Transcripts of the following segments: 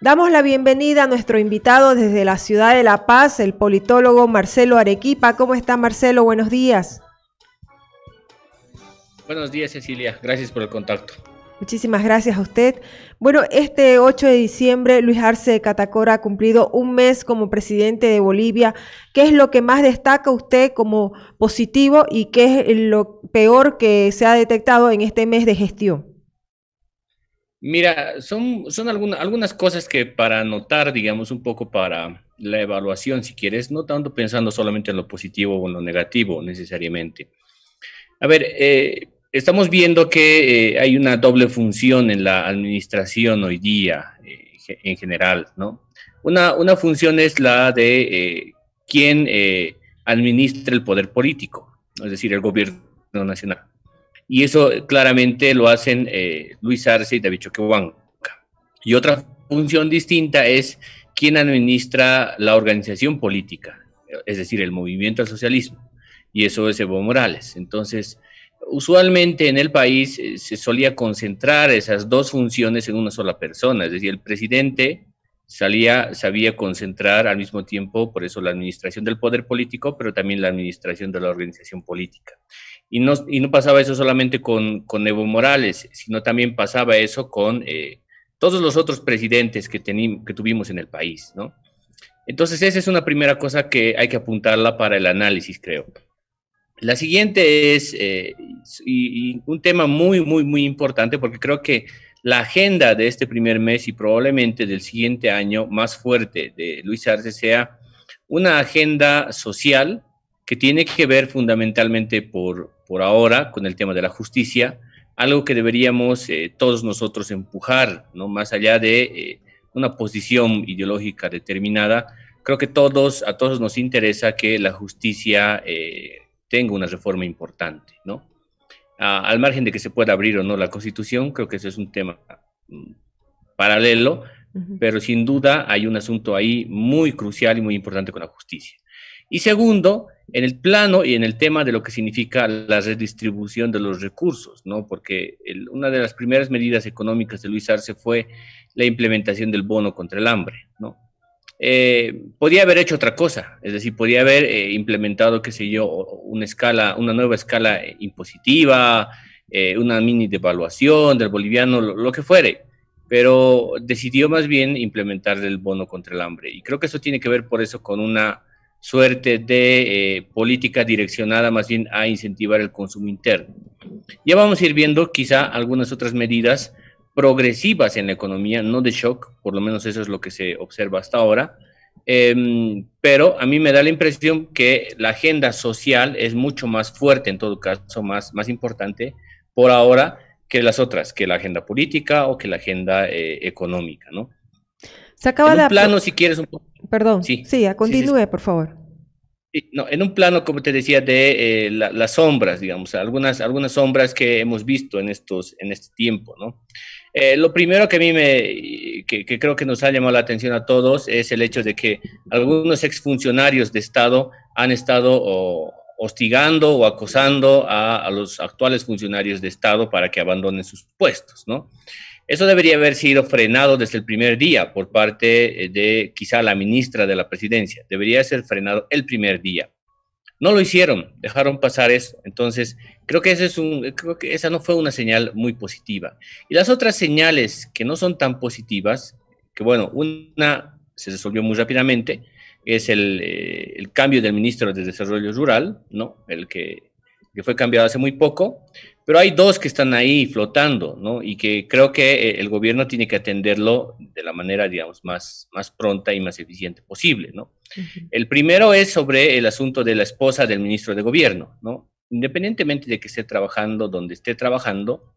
Damos la bienvenida a nuestro invitado desde la ciudad de La Paz, el politólogo Marcelo Arequipa. ¿Cómo está Marcelo? Buenos días. Buenos días Cecilia, gracias por el contacto. Muchísimas gracias a usted. Bueno, este 8 de diciembre Luis Arce Catacora ha cumplido un mes como presidente de Bolivia. ¿Qué es lo que más destaca usted como positivo y qué es lo peor que se ha detectado en este mes de gestión? Mira, son, son algunas cosas que para anotar, digamos, un poco para la evaluación, si quieres, no tanto pensando solamente en lo positivo o en lo negativo necesariamente. A ver, eh, estamos viendo que eh, hay una doble función en la administración hoy día, eh, en general, ¿no? Una, una, función es la de quien administra el poder político, es decir, el gobierno nacional. Y eso eh, claramente lo hacen eh, Luis Arce y David Choquehuanca. Y otra función distinta es quien administra la organización política, es decir, el movimiento al socialismo. Y eso es Evo Morales. Entonces, usualmente en el país eh, se solía concentrar esas dos funciones en una sola persona, es decir, el presidente salía, sabía concentrar al mismo tiempo, por eso la administración del poder político, pero también la administración de la organización política. Y no, no pasaba eso solamente con, con Evo Morales, sino también pasaba eso con eh, todos los otros presidentes que, que tuvimos en el país, ¿no? Entonces esa es una primera cosa que hay que apuntarla para el análisis, creo. La siguiente es eh, un tema muy, muy, muy importante porque creo que la agenda de este primer mes y probablemente del siguiente año más fuerte de Luis Arce sea una agenda social que tiene que ver fundamentalmente por, por ahora con el tema de la justicia, algo que deberíamos eh, todos nosotros empujar, ¿no? más allá de eh, una posición ideológica determinada. Creo que todos, a todos nos interesa que la justicia eh, tenga una reforma importante, ¿no? al margen de que se pueda abrir o no la constitución, creo que ese es un tema mm, paralelo, pero sin duda hay un asunto ahí muy crucial y muy importante con la justicia. Y segundo, en el plano y en el tema de lo que significa la redistribución de los recursos, ¿no? Porque una de las primeras medidas económicas de Luis Arce fue la implementación del bono contra el hambre, ¿no? Eh, podía haber hecho otra cosa, es decir, podía haber eh, implementado, qué sé yo, una escala, una nueva escala eh, impositiva, una mini devaluación del boliviano, lo, lo, que fuere, pero decidió más bien implementar el bono contra el hambre. Y creo que eso tiene que ver por eso con una suerte de política direccionada más bien a incentivar el consumo interno. Ya vamos a ir viendo quizá algunas otras medidas progresivas en la economía, no de shock, por lo menos eso es lo que se observa hasta ahora. Em, pero a mí me da la impresión que la agenda social es mucho más fuerte, en todo caso, más, más importante por ahora que las otras, que la agenda política o que la agenda eh, económica, ¿no? Se acaba en un plano, si quieres, un poco... Perdón, sí, sí continúe, por favor. No, en un plano, como te decía, de eh, las sombras, digamos, algunas, algunas sombras que hemos visto en, estos, en este tiempo, ¿no? Eh, lo primero que a mí me, que, creo que nos ha llamado la atención a todos es el hecho de que algunos exfuncionarios de Estado han estado hostigando o acosando a, a, los actuales funcionarios de Estado para que abandonen sus puestos, ¿no? Eso debería haber sido frenado desde el primer día por parte eh, de quizá la ministra de la presidencia. Debería ser frenado el primer día. No lo hicieron, dejaron pasar eso. Entonces, creo que, es un, que esa no fue una señal muy positiva. Y las otras señales que no son tan positivas, que bueno, una se resolvió muy rápidamente, es el, eh, cambio del ministro de Desarrollo Rural, ¿no? El que, que fue cambiado hace muy poco pero hay dos que están ahí flotando, ¿no? Y que creo que eh, el gobierno tiene que atenderlo de la manera, digamos, más, más pronta y más eficiente posible, ¿no? El primero es sobre el asunto de la esposa del ministro de gobierno, ¿no? Independientemente de que esté trabajando donde esté trabajando,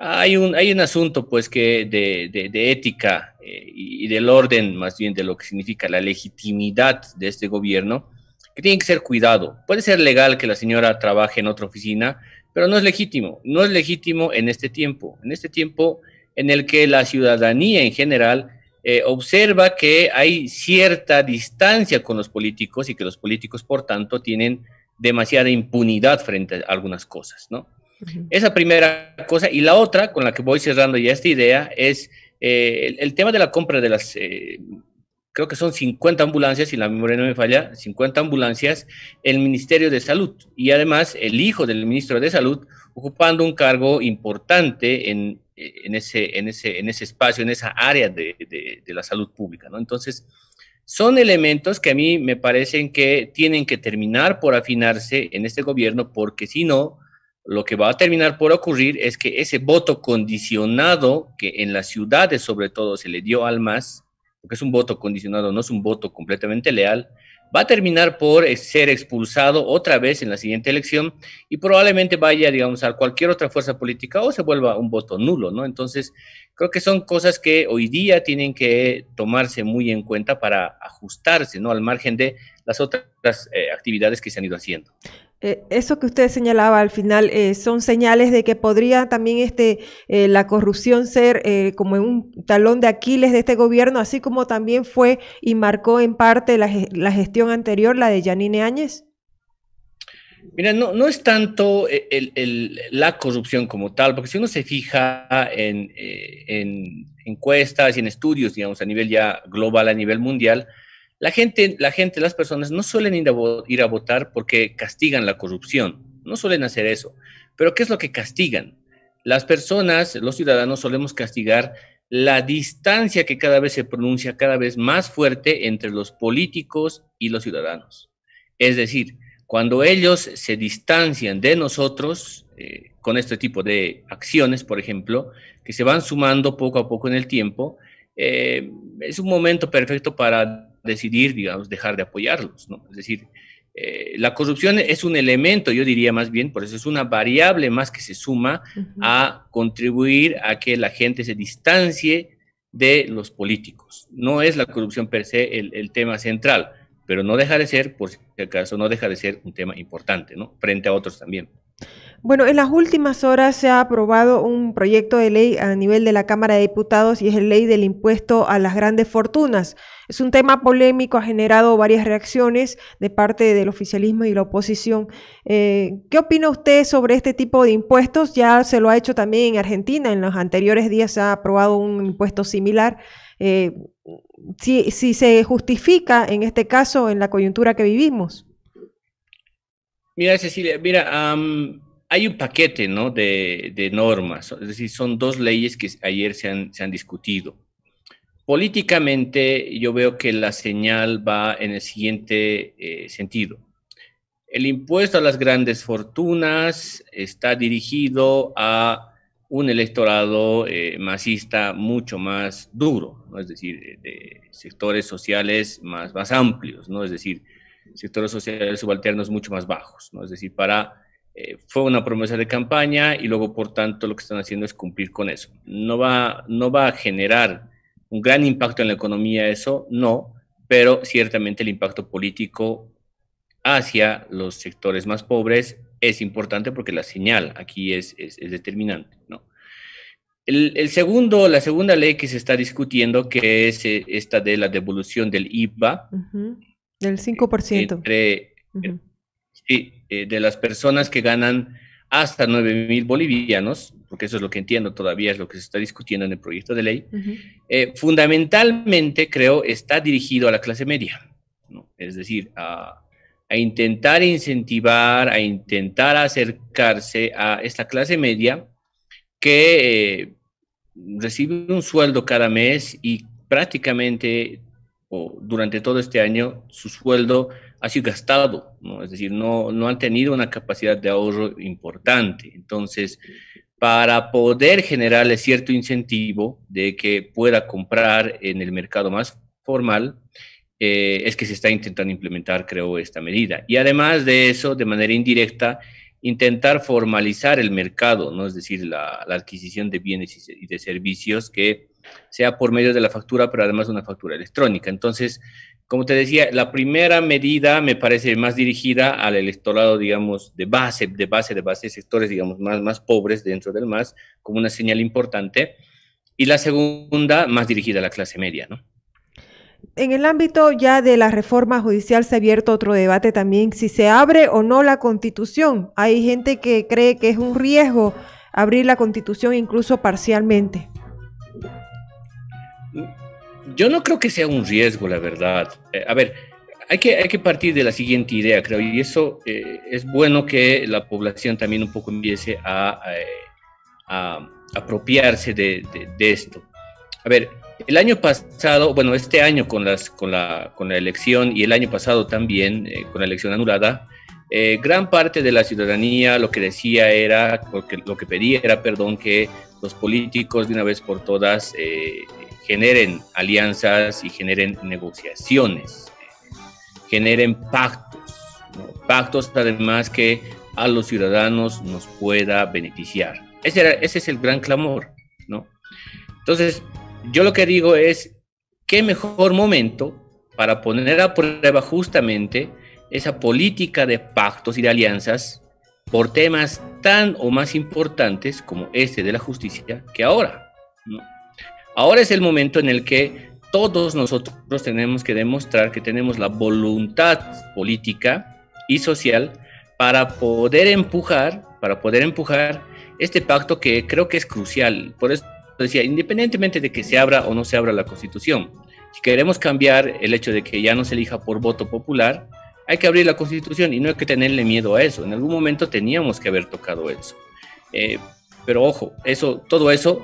hay un, hay un asunto, pues, que de, de, ética eh, y del orden, más bien, de lo que significa la legitimidad de este gobierno, que tiene que ser cuidado. Puede ser legal que la señora trabaje en otra oficina, pero no es legítimo, no es legítimo en este tiempo, en este tiempo en el que la ciudadanía en general eh, observa que hay cierta distancia con los políticos y que los políticos, por tanto, tienen demasiada impunidad frente a algunas cosas, ¿no? Esa primera cosa. Y la otra, con la que voy cerrando ya esta idea, es eh, el, tema de la compra de las eh, creo que son 50 ambulancias, si la memoria no me falla, 50 ambulancias, el Ministerio de Salud y además el hijo del ministro de Salud ocupando un cargo importante en, ese, en, ese, en ese espacio, en esa área de, la salud pública. ¿no? Entonces, son elementos que a mí me parecen que tienen que terminar por afinarse en este gobierno, porque si no, lo que va a terminar por ocurrir es que ese voto condicionado que en las ciudades sobre todo se le dio al MAS, que es un voto condicionado, no es un voto completamente leal, va a terminar por eh, ser expulsado otra vez en la siguiente elección y probablemente vaya, digamos, a cualquier otra fuerza política o se vuelva un voto nulo, ¿no? Entonces, creo que son cosas que hoy día tienen que tomarse muy en cuenta para ajustarse, ¿no? Al margen de las otras eh, actividades que se han ido haciendo. Eh, eso que usted señalaba al final eh, son señales de que podría también este, eh, la corrupción ser como un talón de Aquiles de este gobierno, así como también fue y marcó en parte la, gestión anterior, la de Yanine Áñez. Mira, no, no es tanto la corrupción como tal, porque si uno se fija en, en encuestas y en estudios, digamos, a nivel ya global, a nivel mundial, la gente, la gente, las personas no suelen ir a, votar porque castigan la corrupción, no suelen hacer eso. Pero ¿qué es lo que castigan? Las personas, los ciudadanos, solemos castigar la distancia que cada vez se pronuncia cada vez más fuerte entre los políticos y los ciudadanos. Es decir, cuando ellos se distancian de nosotros eh, con este tipo de acciones, por ejemplo, que se van sumando poco a poco en el tiempo, eh, es un momento perfecto para decidir, digamos, dejar de apoyarlos, ¿no? Es decir, eh, la corrupción es un elemento, yo diría más bien, por eso es una variable más que se suma a contribuir a que la gente se distancie de los políticos. No es la corrupción per se el, el tema central, pero no deja de ser, por si acaso, no deja de ser un tema importante, ¿no? Frente a otros también. Bueno, en las últimas horas se ha aprobado un proyecto de ley a nivel de la Cámara de Diputados y es el ley del impuesto a las grandes fortunas. Es un tema polémico, ha generado varias reacciones de parte del oficialismo y la oposición. Eh, ¿Qué opina usted sobre este tipo de impuestos? Ya se lo ha hecho también en Argentina, en los anteriores días se ha aprobado un impuesto similar. Eh, si, se justifica en este caso, en la coyuntura que vivimos. Mira, Cecilia, mira, hay un paquete ¿no? de, normas, es decir, son dos leyes que ayer se han, discutido. Políticamente yo veo que la señal va en el siguiente eh, sentido. El impuesto a las grandes fortunas está dirigido a un electorado eh, masista mucho más duro, es decir, de sectores sociales más, más amplios, ¿no? es decir, sectores sociales subalternos mucho más bajos, ¿no? es decir, para eh, fue una promesa de campaña y luego, por tanto, lo que están haciendo es cumplir con eso. No va, no va a generar un gran impacto en la economía eso, no, pero ciertamente el impacto político hacia los sectores más pobres es importante porque la señal aquí es, es, determinante, ¿no? El, segundo, la segunda ley que se está discutiendo, que es eh, esta de la devolución del IVA. Del 5%. Entre, eh, de las personas que ganan hasta 9 mil bolivianos, porque eso es lo que entiendo todavía, es lo que se está discutiendo en el proyecto de ley, eh, fundamentalmente creo está dirigido a la clase media, es decir, a, intentar incentivar, a intentar acercarse a esta clase media que eh, recibe un sueldo cada mes y prácticamente o durante todo este año su sueldo ha sido gastado, ¿no? es decir, no, no han tenido una capacidad de ahorro importante. Entonces, para poder generarle cierto incentivo de que pueda comprar en el mercado más formal, eh, es que se está intentando implementar, creo, esta medida. Y además de eso, de manera indirecta, intentar formalizar el mercado, ¿no? es decir, la, la adquisición de bienes y de servicios que sea por medio de la factura, pero además una factura electrónica. Entonces, como te decía, la primera medida me parece más dirigida al electorado, digamos, de base, de base, de base, sectores, digamos, más, más pobres dentro del MAS, como una señal importante. Y la segunda, más dirigida a la clase media, ¿no? En el ámbito ya de la reforma judicial se ha abierto otro debate también, si se abre o no la constitución. Hay gente que cree que es un riesgo abrir la constitución incluso parcialmente. Yo no creo que sea un riesgo, la verdad. Eh, a ver, hay que, hay que partir de la siguiente idea, creo, y eso eh, es bueno que la población también un poco empiece a, eh, apropiarse de, esto. A ver, el año pasado, bueno, este año con, las, con, la, con la elección y el año pasado también con la elección anulada, gran parte de la ciudadanía lo que decía era, lo lo que pedía era, perdón, que los políticos de una vez por todas generen alianzas y generen negociaciones, generen pactos, ¿no? pactos además que a los ciudadanos nos pueda beneficiar. Ese, ese es el gran clamor, ¿no? Entonces, yo lo que digo es, ¿qué mejor momento para poner a prueba justamente esa política de pactos y de alianzas por temas tan o más importantes como este de la justicia que ahora? ¿no? Ahora es el momento en el que todos nosotros tenemos que demostrar que tenemos la voluntad política y social para poder empujar, para poder empujar este pacto que creo que es crucial. Por eso decía, independientemente de que se abra o no se abra la Constitución, si queremos cambiar el hecho de que ya no se elija por voto popular, hay que abrir la Constitución y no hay que tenerle miedo a eso. En algún momento teníamos que haber tocado eso. Eh, pero ojo, eso, todo eso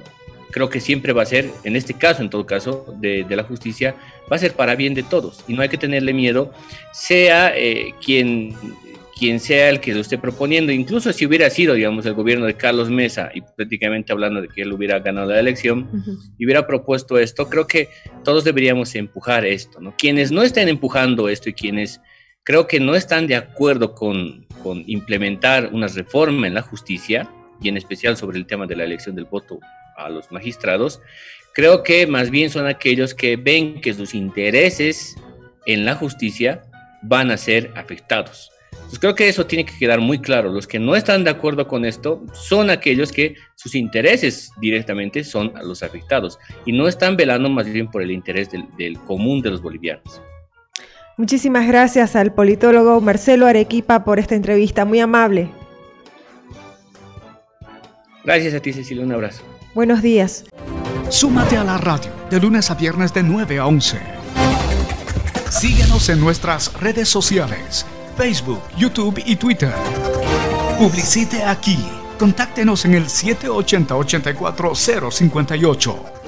creo que siempre va a ser, en este caso, en todo caso, de, de, la justicia, va a ser para bien de todos. Y no hay que tenerle miedo, sea eh, quien, quien sea el que lo esté proponiendo. Incluso si hubiera sido, digamos, el gobierno de Carlos Mesa, y prácticamente hablando de que él hubiera ganado la elección, y hubiera propuesto esto, creo que todos deberíamos empujar esto. ¿no? Quienes no estén empujando esto y quienes creo que no están de acuerdo con, con implementar una reforma en la justicia, y en especial sobre el tema de la elección del voto a los magistrados, creo que más bien son aquellos que ven que sus intereses en la justicia van a ser afectados. Entonces creo que eso tiene que quedar muy claro. Los que no están de acuerdo con esto son aquellos que sus intereses directamente son los afectados y no están velando más bien por el interés del, del común de los bolivianos. Muchísimas gracias al politólogo Marcelo Arequipa por esta entrevista, muy amable. Gracias a ti Cecilia, un abrazo. Buenos días. Súmate a la radio de lunes a viernes de 9 a 11. Síguenos en nuestras redes sociales, Facebook, YouTube y Twitter. Publicite aquí. Contáctenos en el 780-84058.